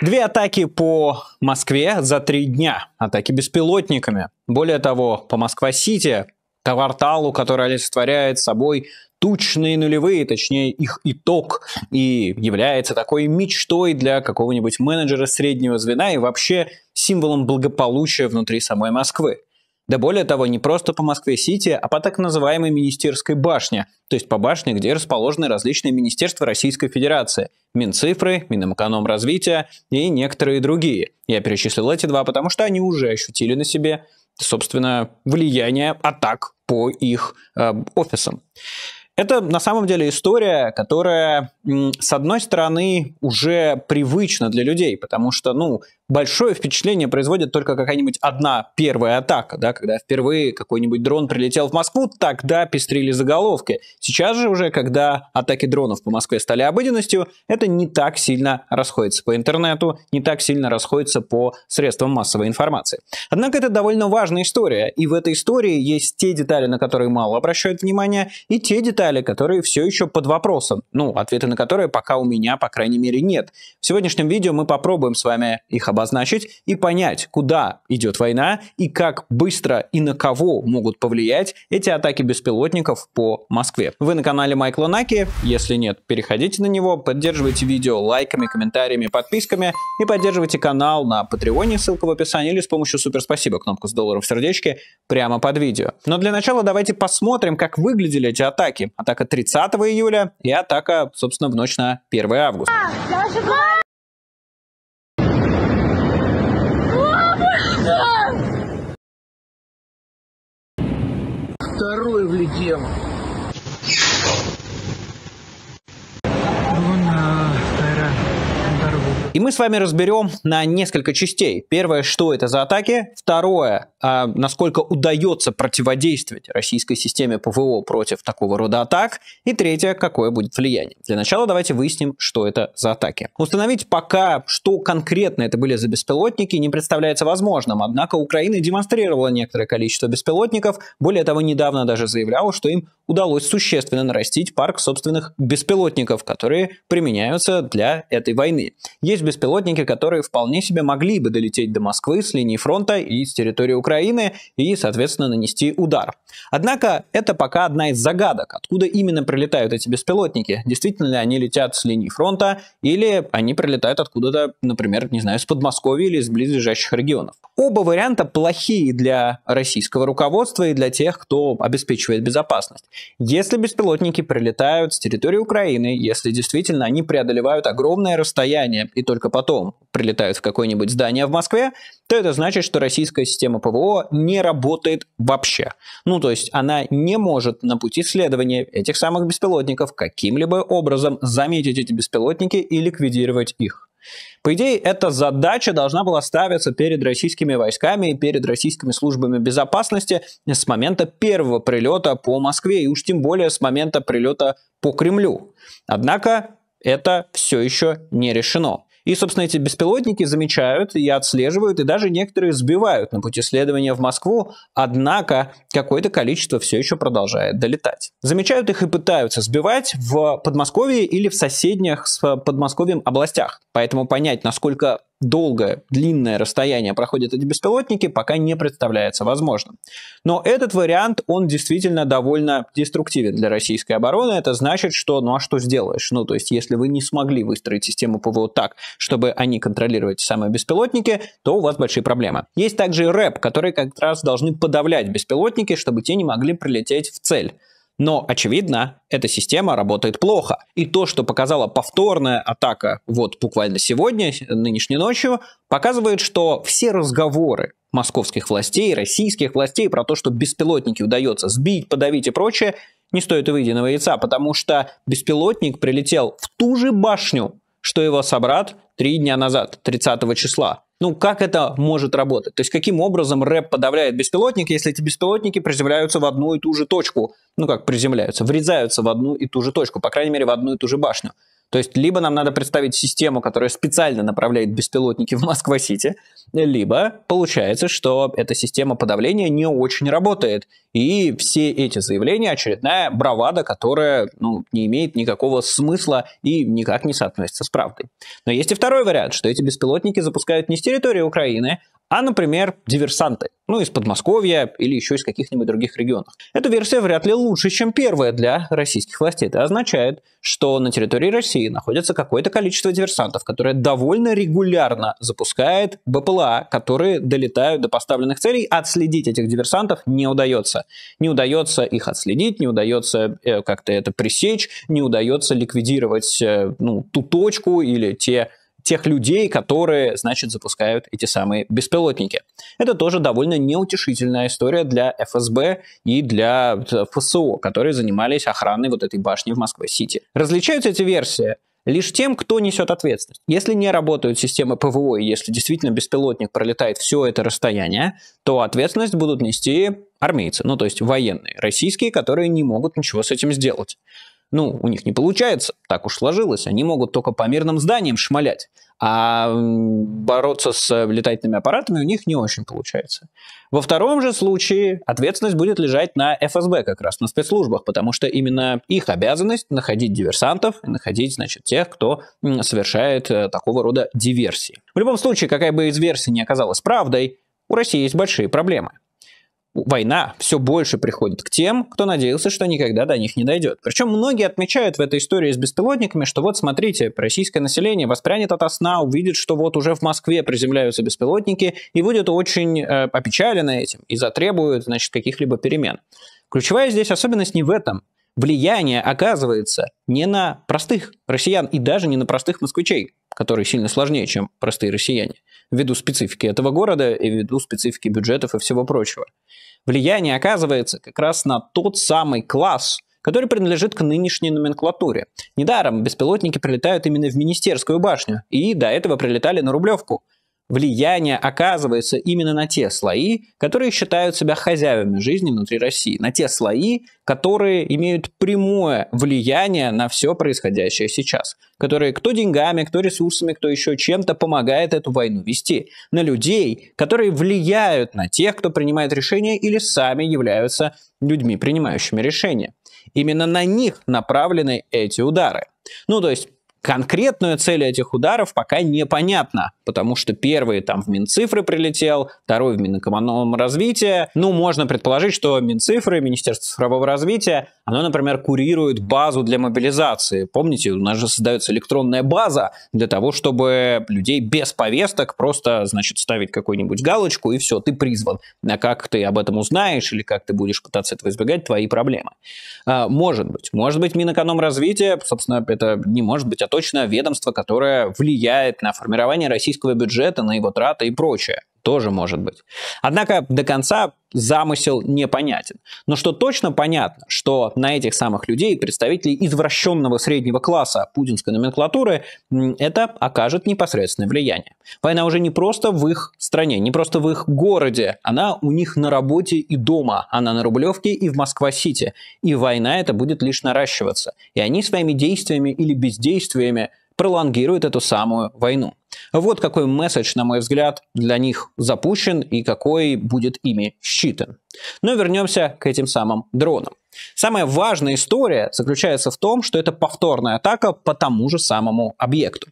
Две атаки по Москве за три дня. Атаки беспилотниками. Более того, по Москва-Сити, кварталу, который олицетворяет собой тучные нулевые, точнее их итог, и является такой мечтой для какого-нибудь менеджера среднего звена и вообще символом благополучия внутри самой Москвы. Да более того, не просто по Москве-Сити, а по так называемой Министерской башне, то есть по башне, где расположены различные министерства Российской Федерации, Минцифры, Минэкономразвития и некоторые другие. Я перечислил эти два, потому что они уже ощутили на себе, собственно, влияние атак по их э, офисам. Это на самом деле история, которая, с одной стороны, уже привычна для людей, потому что, ну, большое впечатление производит только какая-нибудь одна первая атака, да, когда впервые какой-нибудь дрон прилетел в Москву, тогда пестрили заголовки. Сейчас же уже, когда атаки дронов по Москве стали обыденностью, это не так сильно расходится по интернету, не так сильно расходится по средствам массовой информации. Однако это довольно важная история, и в этой истории есть те детали, на которые мало обращают внимание, и те детали, которые все еще под вопросом, ну, ответы на которые пока у меня, по крайней мере, нет. В сегодняшнем видео мы попробуем с вами их обозначить обозначить и понять, куда идет война и как быстро и на кого могут повлиять эти атаки беспилотников по Москве. Вы на канале Майкла Наки, если нет, переходите на него, поддерживайте видео лайками, комментариями, подписками и поддерживайте канал на Патреоне, ссылка в описании, или с помощью "Супер Спасибо" кнопку с долларом в сердечке прямо под видео. Но для начала давайте посмотрим, как выглядели эти атаки. Атака 30 июля и атака, собственно, в ночь на 1 августа. А, второй влетел. И мы с вами разберем на несколько частей. Первое, что это за атаки. Второе, а, насколько удается противодействовать российской системе ПВО против такого рода атак. И третье, какое будет влияние. Для начала давайте выясним, что это за атаки. Установить пока, что конкретно это были за беспилотники, не представляется возможным. Однако Украина демонстрировала некоторое количество беспилотников. Более того, недавно даже заявляла, что им удалось существенно нарастить парк собственных беспилотников, которые применяются для этой войны. Есть есть беспилотники, которые вполне себе могли бы долететь до Москвы с линии фронта и с территории Украины и, соответственно, нанести удар. Однако это пока одна из загадок, откуда именно прилетают эти беспилотники. Действительно ли они летят с линии фронта или они прилетают откуда-то, например, не знаю, с Подмосковья или из близлежащих регионов. Оба варианта плохие для российского руководства и для тех, кто обеспечивает безопасность. Если беспилотники прилетают с территории Украины, если действительно они преодолевают огромное расстояние и только потом прилетают в какое-нибудь здание в Москве, то это значит, что российская система ПВО не работает вообще. Ну, то есть она не может на пути следования этих самых беспилотников каким-либо образом заметить эти беспилотники и ликвидировать их. По идее, эта задача должна была ставиться перед российскими войсками и перед российскими службами безопасности с момента первого прилета по Москве и уж тем более с момента прилета по Кремлю. Однако это все еще не решено. И, собственно, эти беспилотники замечают и отслеживают, и даже некоторые сбивают на пути следования в Москву, однако какое-то количество все еще продолжает долетать. Замечают их и пытаются сбивать в Подмосковье или в соседних с э, Подмосковьем областях. Поэтому понять, насколько долгое, длинное расстояние проходят эти беспилотники, пока не представляется возможным. Но этот вариант, он действительно довольно деструктивен для российской обороны. Это значит, что ну а что сделаешь? Ну, то есть, если вы не смогли выстроить систему ПВО так, чтобы они контролировали те самые беспилотники, то у вас большие проблемы. Есть также РЭП, которые как раз должны подавлять беспилотники, чтобы те не могли прилететь в цель. Но, очевидно, эта система работает плохо. И то, что показала повторная атака вот буквально сегодня, нынешней ночью, показывает, что все разговоры московских властей, российских властей про то, что беспилотники удается сбить, подавить и прочее, не стоит увиденного яйца, потому что беспилотник прилетел в ту же башню, что его собрат три дня назад, 30 числа. Ну, как это может работать? То есть, каким образом рэп подавляет беспилотник, если эти беспилотники приземляются в одну и ту же точку? Ну, как приземляются? Врезаются в одну и ту же точку, по крайней мере, в одну и ту же башню. То есть либо нам надо представить систему, которая специально направляет беспилотники в Москва-Сити, либо получается, что эта система подавления не очень работает. И все эти заявления очередная бравада, которая ну, не имеет никакого смысла и никак не соотносится с правдой. Но есть и второй вариант, что эти беспилотники запускают не с территории Украины, а, например, диверсанты, ну, из Подмосковья или еще из каких-нибудь других регионов. Эта версия вряд ли лучше, чем первая для российских властей. Это означает, что на территории России находится какое-то количество диверсантов, которые довольно регулярно запускают БПЛА, которые долетают до поставленных целей. Отследить этих диверсантов не удается. Не удается их отследить, не удается э, как-то это пресечь, не удается ликвидировать э, ну, ту точку или те тех людей, которые, значит, запускают эти самые беспилотники. Это тоже довольно неутешительная история для ФСБ и для э, ФСО, которые занимались охраной вот этой башни в Москве-Сити. Различаются эти версии лишь тем, кто несет ответственность. Если не работают системы ПВО, и если действительно беспилотник пролетает все это расстояние, то ответственность будут нести армейцы, ну то есть военные, российские, которые не могут ничего с этим сделать. Ну, у них не получается, так уж сложилось. Они могут только по мирным зданиям шмалять. А бороться с э, летательными аппаратами у них не очень получается. Во втором же случае ответственность будет лежать на ФСБ как раз, на спецслужбах, потому что именно их обязанность находить диверсантов, находить, значит, тех, кто совершает э, такого рода диверсии. В любом случае, какая бы из версий не оказалась правдой, у России есть большие проблемы война все больше приходит к тем, кто надеялся, что никогда до них не дойдет. Причем многие отмечают в этой истории с беспилотниками, что вот смотрите, российское население воспрянет от сна, увидит, что вот уже в Москве приземляются беспилотники и будет очень э, опечалено этим и затребует, значит, каких-либо перемен. Ключевая здесь особенность не в этом. Влияние оказывается не на простых россиян и даже не на простых москвичей, которые сильно сложнее, чем простые россияне, ввиду специфики этого города и ввиду специфики бюджетов и всего прочего влияние оказывается как раз на тот самый класс, который принадлежит к нынешней номенклатуре. Недаром беспилотники прилетают именно в Министерскую башню, и до этого прилетали на Рублевку – влияние оказывается именно на те слои, которые считают себя хозяевами жизни внутри России, на те слои, которые имеют прямое влияние на все происходящее сейчас, которые кто деньгами, кто ресурсами, кто еще чем-то помогает эту войну вести, на людей, которые влияют на тех, кто принимает решения или сами являются людьми, принимающими решения. Именно на них направлены эти удары. Ну, то есть конкретную цель этих ударов пока непонятно потому что первый там в Минцифры прилетел, второй в Минэкономном Ну, можно предположить, что Минцифры, Министерство цифрового развития, оно, например, курирует базу для мобилизации. Помните, у нас же создается электронная база для того, чтобы людей без повесток просто, значит, ставить какую-нибудь галочку, и все, ты призван. А как ты об этом узнаешь или как ты будешь пытаться этого избегать, твои проблемы. А, может быть. Может быть, Минэкономразвитие, собственно, это не может быть, а точно ведомство, которое влияет на формирование российской российского бюджета на его траты и прочее. Тоже может быть. Однако до конца замысел непонятен. Но что точно понятно, что на этих самых людей, представителей извращенного среднего класса путинской номенклатуры, это окажет непосредственное влияние. Война уже не просто в их стране, не просто в их городе, она у них на работе и дома, она на Рублевке и в Москва-Сити. И война это будет лишь наращиваться. И они своими действиями или бездействиями пролонгируют эту самую войну. Вот какой месседж, на мой взгляд, для них запущен и какой будет ими считан. Но вернемся к этим самым дронам. Самая важная история заключается в том, что это повторная атака по тому же самому объекту.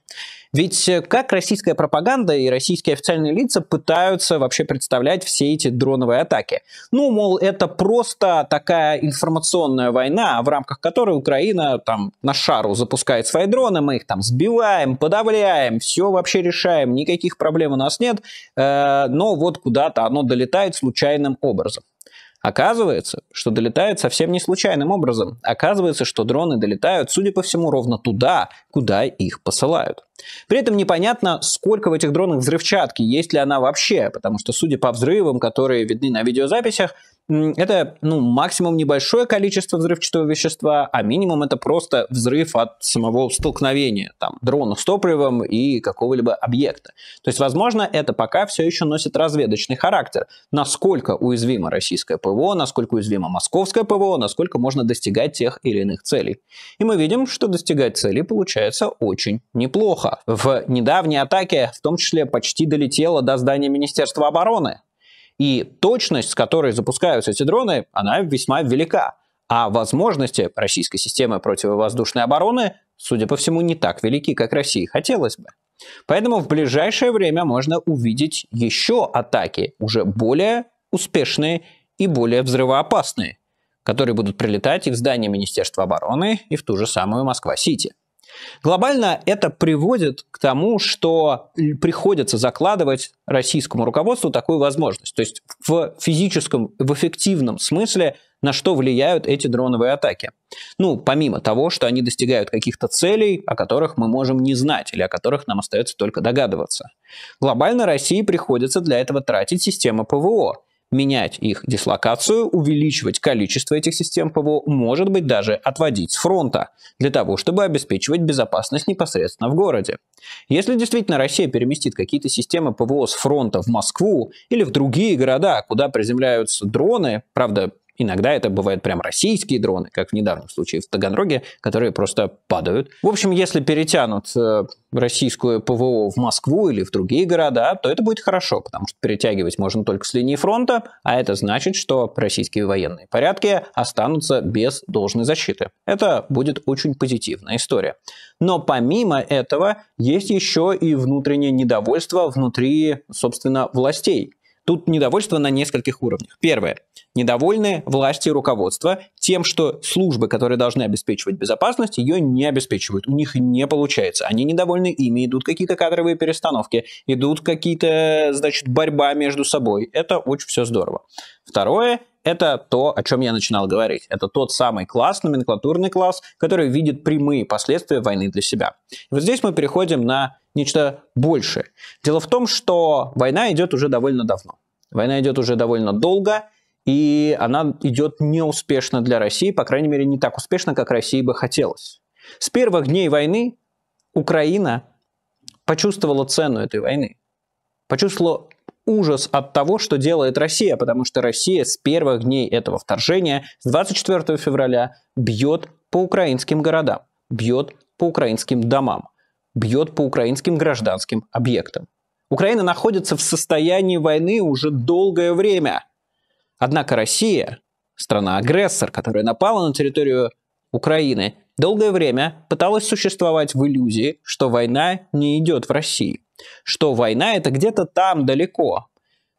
Ведь э, как российская пропаганда и российские официальные лица пытаются вообще представлять все эти дроновые атаки? Ну, мол, это просто такая информационная война, в рамках которой Украина там на шару запускает свои дроны, мы их там сбиваем, подавляем, все вообще решаем, никаких проблем у нас нет, э, но вот куда-то оно долетает случайным образом. Оказывается, что долетает совсем не случайным образом. Оказывается, что дроны долетают, судя по всему, ровно туда, куда их посылают. При этом непонятно, сколько в этих дронах взрывчатки, есть ли она вообще, потому что, судя по взрывам, которые видны на видеозаписях, это ну, максимум небольшое количество взрывчатого вещества, а минимум это просто взрыв от самого столкновения там, дрона с топливом и какого-либо объекта. То есть, возможно, это пока все еще носит разведочный характер. Насколько уязвимо российское ПВО, насколько уязвимо московское ПВО, насколько можно достигать тех или иных целей. И мы видим, что достигать целей получается очень неплохо. В недавней атаке в том числе почти долетело до здания Министерства обороны. И точность, с которой запускаются эти дроны, она весьма велика. А возможности российской системы противовоздушной обороны, судя по всему, не так велики, как России хотелось бы. Поэтому в ближайшее время можно увидеть еще атаки, уже более успешные и более взрывоопасные, которые будут прилетать и в здание Министерства обороны, и в ту же самую Москва-Сити. Глобально это приводит к тому, что приходится закладывать российскому руководству такую возможность. То есть в физическом, в эффективном смысле на что влияют эти дроновые атаки. Ну, помимо того, что они достигают каких-то целей, о которых мы можем не знать или о которых нам остается только догадываться. Глобально России приходится для этого тратить систему ПВО менять их дислокацию, увеличивать количество этих систем ПВО, может быть даже отводить с фронта, для того, чтобы обеспечивать безопасность непосредственно в городе. Если действительно Россия переместит какие-то системы ПВО с фронта в Москву или в другие города, куда приземляются дроны, правда, Иногда это бывают прям российские дроны, как в недавнем случае в Таганроге, которые просто падают. В общем, если перетянут э, российскую ПВО в Москву или в другие города, то это будет хорошо, потому что перетягивать можно только с линии фронта, а это значит, что российские военные порядки останутся без должной защиты. Это будет очень позитивная история. Но помимо этого есть еще и внутреннее недовольство внутри, собственно, властей, Тут недовольство на нескольких уровнях. Первое. Недовольны власти и руководство тем, что службы, которые должны обеспечивать безопасность, ее не обеспечивают. У них не получается. Они недовольны ими, идут какие-то кадровые перестановки, идут какие-то, значит, борьба между собой. Это очень все здорово. Второе это то, о чем я начинал говорить. Это тот самый класс, номенклатурный класс, который видит прямые последствия войны для себя. И вот здесь мы переходим на нечто большее. Дело в том, что война идет уже довольно давно. Война идет уже довольно долго, и она идет неуспешно для России, по крайней мере, не так успешно, как России бы хотелось. С первых дней войны Украина почувствовала цену этой войны, почувствовала ужас от того, что делает Россия, потому что Россия с первых дней этого вторжения, с 24 февраля, бьет по украинским городам, бьет по украинским домам, бьет по украинским гражданским объектам. Украина находится в состоянии войны уже долгое время. Однако Россия, страна-агрессор, которая напала на территорию Украины, долгое время пыталась существовать в иллюзии, что война не идет в России что война это где-то там далеко.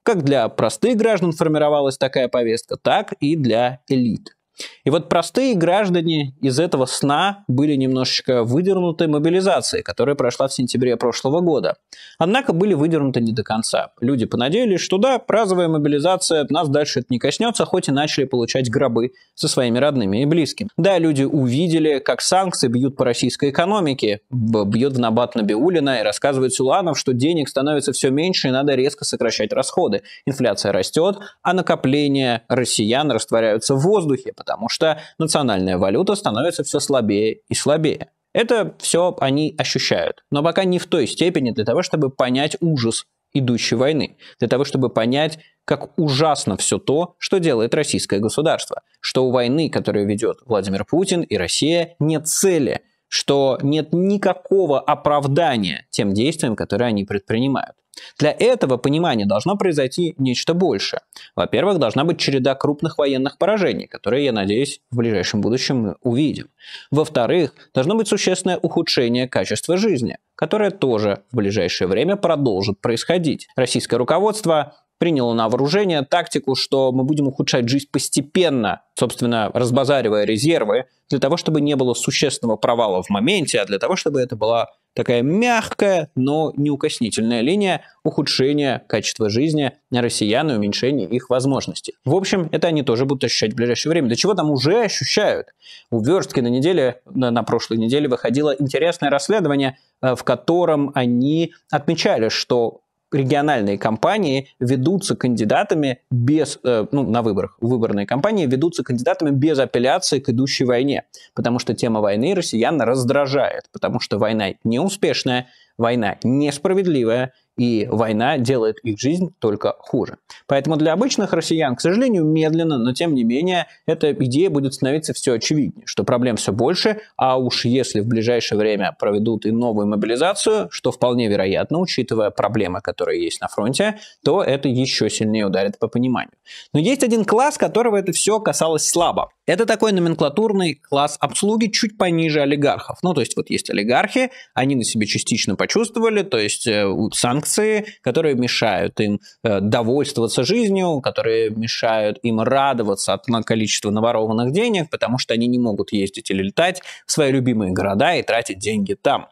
Как для простых граждан формировалась такая повестка, так и для элит. И вот простые граждане из этого сна были немножечко выдернуты мобилизацией, которая прошла в сентябре прошлого года. Однако были выдернуты не до конца. Люди понадеялись, что да, разовая мобилизация, нас дальше это не коснется, хоть и начали получать гробы со своими родными и близкими. Да, люди увидели, как санкции бьют по российской экономике, бьет в набат Набиулина и рассказывает Суланов, что денег становится все меньше и надо резко сокращать расходы. Инфляция растет, а накопления россиян растворяются в воздухе, потому что национальная валюта становится все слабее и слабее. Это все они ощущают, но пока не в той степени для того, чтобы понять ужас идущей войны, для того, чтобы понять, как ужасно все то, что делает российское государство, что у войны, которую ведет Владимир Путин и Россия, нет цели, что нет никакого оправдания тем действиям, которые они предпринимают. Для этого понимания должно произойти нечто большее. Во-первых, должна быть череда крупных военных поражений, которые, я надеюсь, в ближайшем будущем мы увидим. Во-вторых, должно быть существенное ухудшение качества жизни, которое тоже в ближайшее время продолжит происходить. Российское руководство приняло на вооружение тактику, что мы будем ухудшать жизнь постепенно, собственно, разбазаривая резервы, для того, чтобы не было существенного провала в моменте, а для того, чтобы это была такая мягкая, но неукоснительная линия ухудшения качества жизни россиян и уменьшения их возможностей. В общем, это они тоже будут ощущать в ближайшее время. До чего там уже ощущают? У Верстки на неделе, на прошлой неделе выходило интересное расследование, э, в котором они отмечали, что региональные кампании ведутся кандидатами без, э, ну, на выборах, выборные кампании ведутся кандидатами без апелляции к идущей войне, потому что тема войны россиян раздражает, потому что война неуспешная, война несправедливая, и война делает их жизнь только хуже. Поэтому для обычных россиян, к сожалению, медленно, но тем не менее, эта идея будет становиться все очевиднее, что проблем все больше, а уж если в ближайшее время проведут и новую мобилизацию, что вполне вероятно, учитывая проблемы, которые есть на фронте, то это еще сильнее ударит по пониманию. Но есть один класс, которого это все касалось слабо. Это такой номенклатурный класс обслуги чуть пониже олигархов. Ну, то есть вот есть олигархи, они на себе частично почувствовали, то есть э, санкции информации, которые мешают им э, довольствоваться жизнью, которые мешают им радоваться от количества наворованных денег, потому что они не могут ездить или летать в свои любимые города и тратить деньги там.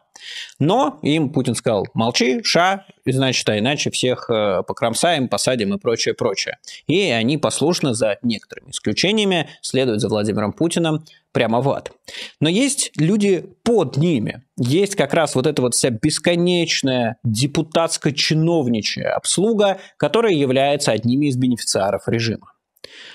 Но им Путин сказал, молчи, ша, значит, а иначе всех э, покромсаем, посадим и прочее, прочее. И они послушно, за некоторыми исключениями, следуют за Владимиром Путиным прямо в ад. Но есть люди под ними. Есть как раз вот эта вот вся бесконечная депутатско-чиновничья обслуга, которая является одними из бенефициаров режима.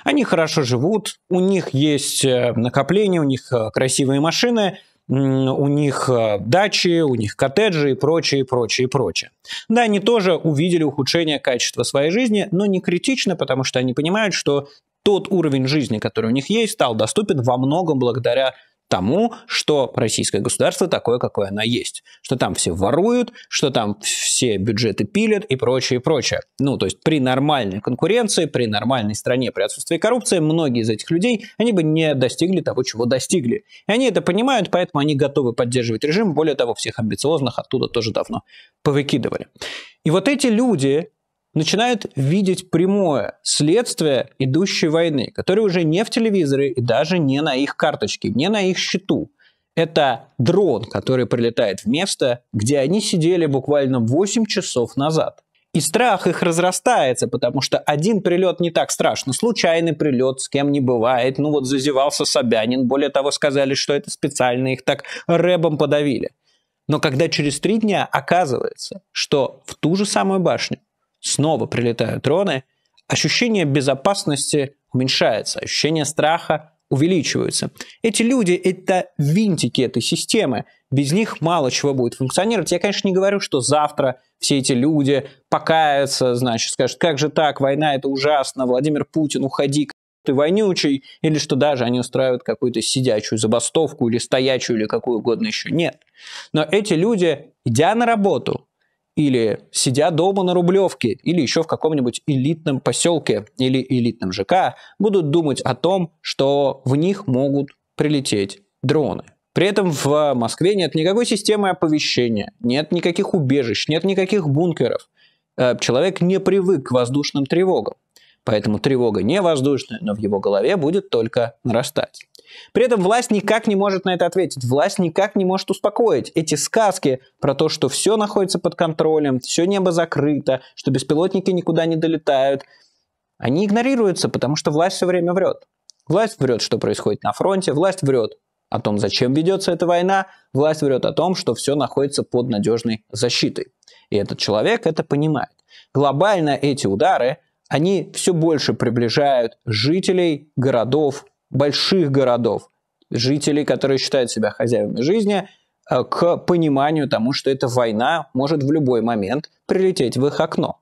Они хорошо живут, у них есть э, накопления, у них э, красивые машины, у них э, дачи, у них коттеджи и прочее, прочее, прочее. Да, они тоже увидели ухудшение качества своей жизни, но не критично, потому что они понимают, что тот уровень жизни, который у них есть, стал доступен во многом благодаря тому, что российское государство такое, какое оно есть. Что там все воруют, что там все бюджеты пилят и прочее, и прочее. Ну, то есть при нормальной конкуренции, при нормальной стране, при отсутствии коррупции, многие из этих людей, они бы не достигли того, чего достигли. И они это понимают, поэтому они готовы поддерживать режим. Более того, всех амбициозных оттуда тоже давно повыкидывали. И вот эти люди, начинают видеть прямое следствие идущей войны, которые уже не в телевизоре и даже не на их карточке, не на их счету. Это дрон, который прилетает в место, где они сидели буквально 8 часов назад. И страх их разрастается, потому что один прилет не так страшно. Случайный прилет с кем не бывает. Ну вот зазевался Собянин. Более того, сказали, что это специально. Их так рэбом подавили. Но когда через три дня оказывается, что в ту же самую башню снова прилетают дроны, ощущение безопасности уменьшается, ощущение страха увеличивается. Эти люди – это винтики этой системы. Без них мало чего будет функционировать. Я, конечно, не говорю, что завтра все эти люди покаятся, значит, скажут, как же так, война – это ужасно, Владимир Путин, уходи, ты вонючий, или что даже они устраивают какую-то сидячую забастовку или стоячую или какую угодно еще. Нет. Но эти люди, идя на работу, или сидя дома на Рублевке, или еще в каком-нибудь элитном поселке или элитном ЖК, будут думать о том, что в них могут прилететь дроны. При этом в Москве нет никакой системы оповещения, нет никаких убежищ, нет никаких бункеров. Э, человек не привык к воздушным тревогам. Поэтому тревога не воздушная, но в его голове будет только нарастать. При этом власть никак не может на это ответить, власть никак не может успокоить. Эти сказки про то, что все находится под контролем, все небо закрыто, что беспилотники никуда не долетают, они игнорируются, потому что власть все время врет. Власть врет, что происходит на фронте, власть врет о том, зачем ведется эта война, власть врет о том, что все находится под надежной защитой. И этот человек это понимает. Глобально эти удары, они все больше приближают жителей городов больших городов, жителей, которые считают себя хозяевами жизни, э, к пониманию тому, что эта война может в любой момент прилететь в их окно.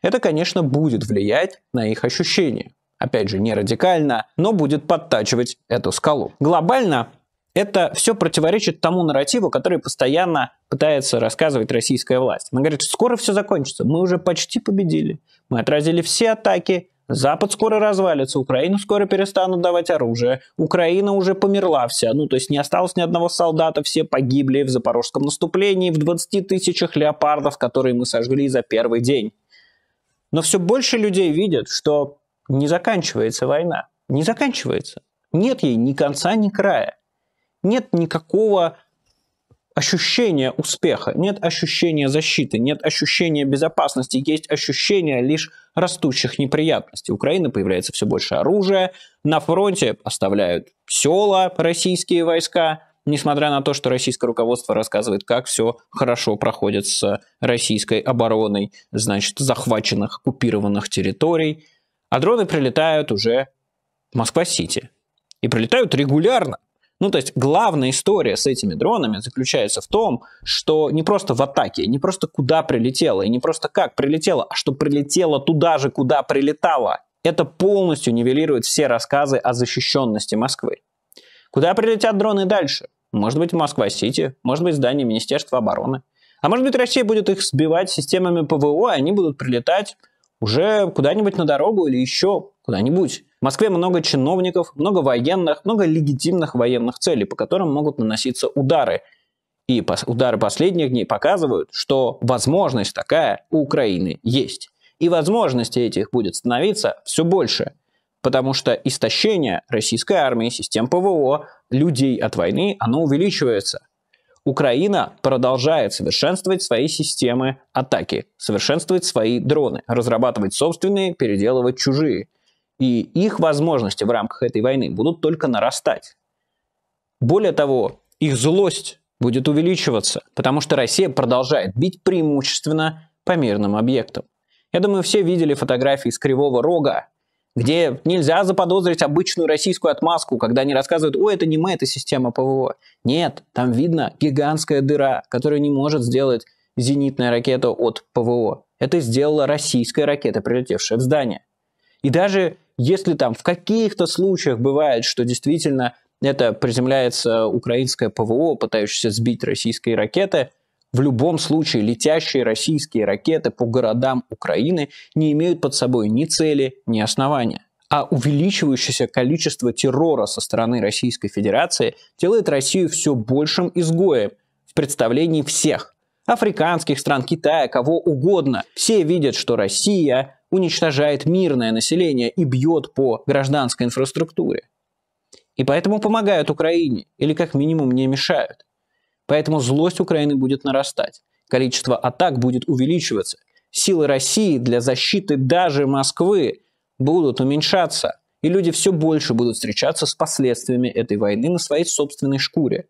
Это, конечно, будет влиять на их ощущения. Опять же, не радикально, но будет подтачивать эту скалу. Глобально это все противоречит тому нарративу, который постоянно пытается рассказывать российская власть. Она говорит, скоро все закончится, мы уже почти победили, мы отразили все атаки, Запад скоро развалится, Украину скоро перестанут давать оружие, Украина уже померла вся, ну то есть не осталось ни одного солдата, все погибли в запорожском наступлении, в 20 тысячах леопардов, которые мы сожгли за первый день. Но все больше людей видят, что не заканчивается война, не заканчивается. Нет ей ни конца, ни края. Нет никакого ощущения успеха, нет ощущения защиты, нет ощущения безопасности, есть ощущение лишь растущих неприятностей. Украина появляется все больше оружия, на фронте оставляют села российские войска, несмотря на то, что российское руководство рассказывает, как все хорошо проходит с российской обороной, значит, захваченных, оккупированных территорий. А дроны прилетают уже в Москва-Сити. И прилетают регулярно. Ну, то есть главная история с этими дронами заключается в том, что не просто в атаке, не просто куда прилетело, и не просто как прилетело, а что прилетело туда же, куда прилетало. Это полностью нивелирует все рассказы о защищенности Москвы. Куда прилетят дроны дальше? Может быть, Москва-Сити, может быть, здание Министерства обороны. А может быть, Россия будет их сбивать системами ПВО, и они будут прилетать уже куда-нибудь на дорогу или еще куда-нибудь. В Москве много чиновников, много военных, много легитимных военных целей, по которым могут наноситься удары. И удары последних дней показывают, что возможность такая у Украины есть. И возможности этих будет становиться все больше, потому что истощение российской армии, систем ПВО, людей от войны, оно увеличивается. Украина продолжает совершенствовать свои системы атаки, совершенствовать свои дроны, разрабатывать собственные, переделывать чужие – и их возможности в рамках этой войны будут только нарастать. Более того, их злость будет увеличиваться, потому что Россия продолжает бить преимущественно по мирным объектам. Я думаю, все видели фотографии с Кривого Рога, где нельзя заподозрить обычную российскую отмазку, когда они рассказывают, "О, это не мы, это система ПВО. Нет, там видно гигантская дыра, которую не может сделать зенитная ракета от ПВО. Это сделала российская ракета, прилетевшая в здание. И даже если там в каких-то случаях бывает, что действительно это приземляется украинское ПВО, пытающееся сбить российские ракеты, в любом случае летящие российские ракеты по городам Украины не имеют под собой ни цели, ни основания. А увеличивающееся количество террора со стороны Российской Федерации делает Россию все большим изгоем в представлении всех. Африканских стран, Китая, кого угодно. Все видят, что Россия уничтожает мирное население и бьет по гражданской инфраструктуре. И поэтому помогают Украине, или как минимум не мешают. Поэтому злость Украины будет нарастать, количество атак будет увеличиваться, силы России для защиты даже Москвы будут уменьшаться, и люди все больше будут встречаться с последствиями этой войны на своей собственной шкуре.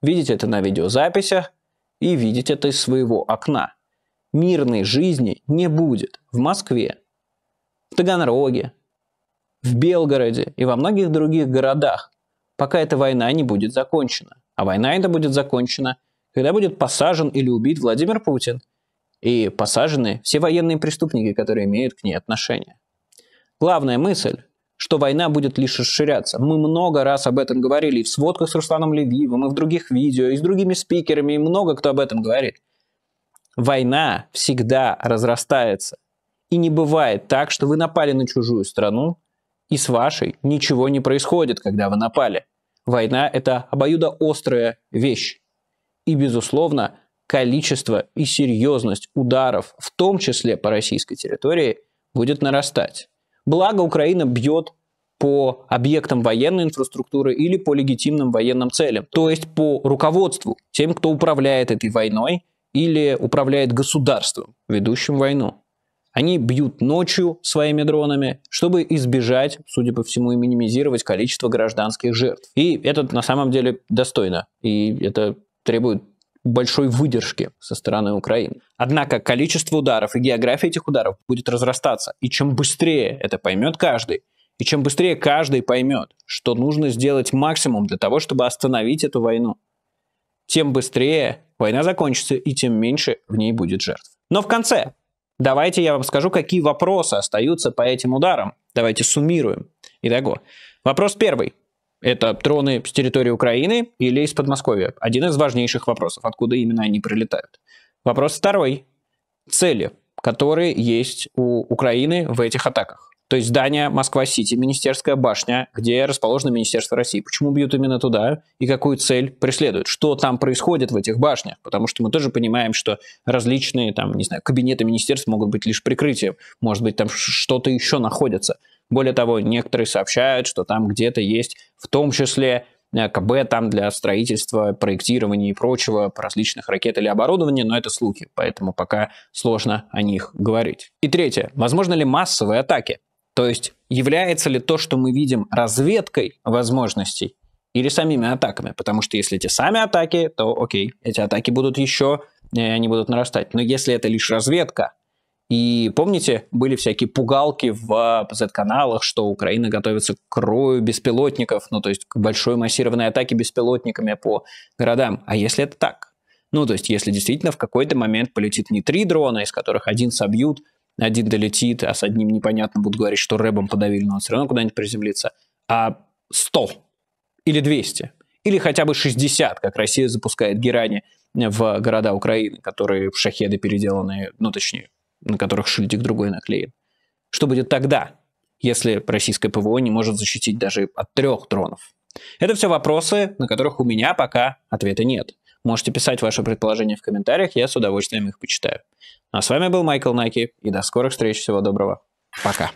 Видите это на видеозаписях и видеть это из своего окна. Мирной жизни не будет в Москве, в Таганроге, в Белгороде и во многих других городах, пока эта война не будет закончена. А война эта будет закончена, когда будет посажен или убит Владимир Путин и посажены все военные преступники, которые имеют к ней отношение. Главная мысль, что война будет лишь расширяться. Мы много раз об этом говорили и в сводках с Русланом Левиевым, и в других видео, и с другими спикерами, и много кто об этом говорит. Война всегда разрастается – и не бывает так, что вы напали на чужую страну, и с вашей ничего не происходит, когда вы напали. Война – это обоюдоострая вещь. И, безусловно, количество и серьезность ударов, в том числе по российской территории, будет нарастать. Благо, Украина бьет по объектам военной инфраструктуры или по легитимным военным целям, то есть по руководству, тем, кто управляет этой войной или управляет государством, ведущим войну. Они бьют ночью своими дронами, чтобы избежать, судя по всему, и минимизировать количество гражданских жертв. И это на самом деле достойно. И это требует большой выдержки со стороны Украины. Однако количество ударов и география этих ударов будет разрастаться. И чем быстрее это поймет каждый, и чем быстрее каждый поймет, что нужно сделать максимум для того, чтобы остановить эту войну, тем быстрее война закончится и тем меньше в ней будет жертв. Но в конце Давайте я вам скажу, какие вопросы остаются по этим ударам. Давайте суммируем. Итого, вопрос первый. Это дроны с территории Украины или из Подмосковья? Один из важнейших вопросов, откуда именно они прилетают. Вопрос второй. Цели, которые есть у Украины в этих атаках. То есть здание Москва-Сити, Министерская башня, где расположено Министерство России. Почему бьют именно туда и какую цель преследуют? Что там происходит в этих башнях? Потому что мы тоже понимаем, что различные там, не знаю, кабинеты министерств могут быть лишь прикрытием. Может быть, там что-то еще находится. Более того, некоторые сообщают, что там где-то есть в том числе э, КБ там для строительства, проектирования и прочего, различных ракет или оборудования, но это слухи, поэтому пока сложно о них говорить. И третье. Возможно ли массовые атаки? То есть является ли то, что мы видим, разведкой возможностей или самими атаками? Потому что если эти сами атаки, то окей, эти атаки будут еще, и э, они будут нарастать. Но если это лишь разведка, и помните, были всякие пугалки в Z-каналах, что Украина готовится к крою беспилотников, ну то есть к большой массированной атаке беспилотниками по городам. А если это так? Ну, то есть, если действительно в какой-то момент полетит не три дрона, из которых один собьют, один долетит, а с одним непонятно будут говорить, что рэбом подавили, но он все равно куда-нибудь приземлится, а 100 или 200 или хотя бы 60, как Россия запускает герани в города Украины, которые шахеды переделаны, ну точнее, на которых шильдик другой наклеен. Что будет тогда, если российское ПВО не может защитить даже от трех дронов? Это все вопросы, на которых у меня пока ответа нет. Можете писать ваши предположения в комментариях, я с удовольствием их почитаю. А с вами был Майкл Наки, и до скорых встреч, всего доброго. Пока.